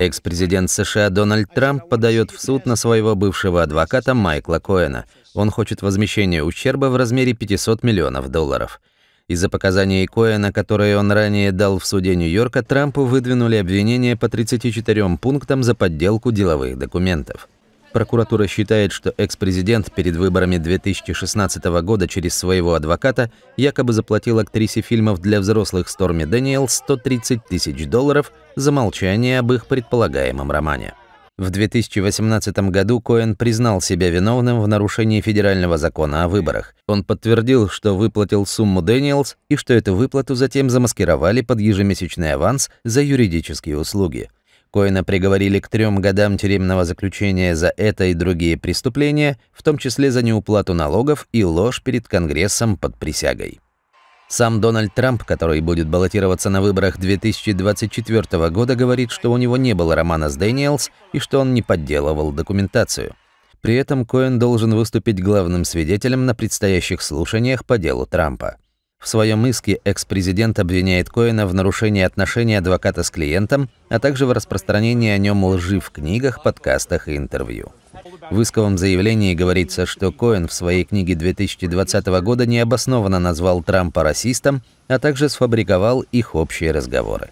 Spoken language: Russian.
Экс-президент США Дональд Трамп подает в суд на своего бывшего адвоката Майкла Коэна. Он хочет возмещения ущерба в размере 500 миллионов долларов. Из-за показаний Коэна, которые он ранее дал в суде Нью-Йорка, Трампу выдвинули обвинения по 34 пунктам за подделку деловых документов. Прокуратура считает, что экс-президент перед выборами 2016 года через своего адвоката якобы заплатил актрисе фильмов для взрослых Сторми Дэниел 130 тысяч долларов за молчание об их предполагаемом романе. В 2018 году Коэн признал себя виновным в нарушении федерального закона о выборах. Он подтвердил, что выплатил сумму Дэниелс и что эту выплату затем замаскировали под ежемесячный аванс за юридические услуги – Коина приговорили к трем годам тюремного заключения за это и другие преступления, в том числе за неуплату налогов и ложь перед Конгрессом под присягой. Сам Дональд Трамп, который будет баллотироваться на выборах 2024 года, говорит, что у него не было романа с Дэниелс и что он не подделывал документацию. При этом Коэн должен выступить главным свидетелем на предстоящих слушаниях по делу Трампа. В своем иске экс-президент обвиняет Коэна в нарушении отношений адвоката с клиентом, а также в распространении о нем лжи в книгах, подкастах и интервью. В исковом заявлении говорится, что Коэн в своей книге 2020 года необоснованно назвал Трампа расистом, а также сфабриковал их общие разговоры.